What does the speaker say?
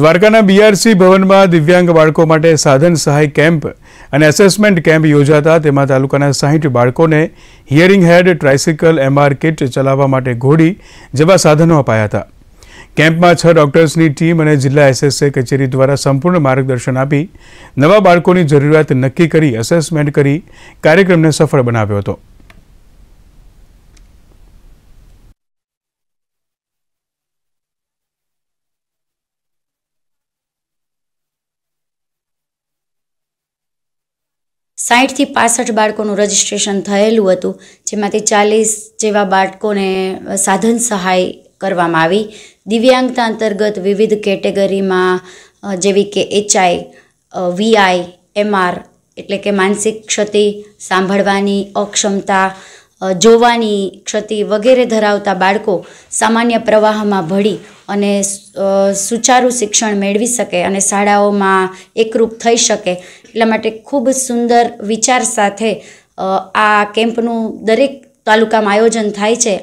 દ્વારકાના બીઆરસી ભવનમાં દિવ્યાંગ બાળકો માટે સાધન સહાય કેમ્પ અને એસેસમેન્ટ કેમ્પ યોજાતા તેમાં તાલુકાના સાહીઠ બાળકોને hearing aid tricycle MR kit ચલાવવા માટે ઘોડી જેવા સાધનો અપાયા હતા કેમ્પમાં છ ડોક્ટર્સની ટીમ અને જિલ્લા એસએસએ કચેરી દ્વારા સંપૂર્ણ માર્ગદર્શન આપી નવા બાળકોની જરૂરિયાત નક્કી કરી એસેસમેન્ટ કરી કાર્યક્રમને સફળ બનાવ્યો હતો સાઠથી પાસઠ બાળકોનું રજિસ્ટ્રેશન થયેલું હતું જેમાંથી ચાલીસ જેવા બાળકોને સાધન સહાય કરવામાં આવી દિવ્યાંગતા અંતર્ગત વિવિધ કેટેગરીમાં જેવી કે એચઆઈ વીઆઈ એમઆર એટલે કે માનસિક ક્ષતિ સાંભળવાની અક્ષમતા જોવાની ક્ષતિ વગેરે ધરાવતા બાળકો સામાન્ય પ્રવાહમાં ભળી અને સુચારુ શિક્ષણ મેળવી શકે અને શાળાઓમાં એકરૂપ થઈ શકે એટલા માટે ખૂબ સુંદર વિચાર સાથે આ કેમ્પનું દરેક તાલુકામાં આયોજન થાય છે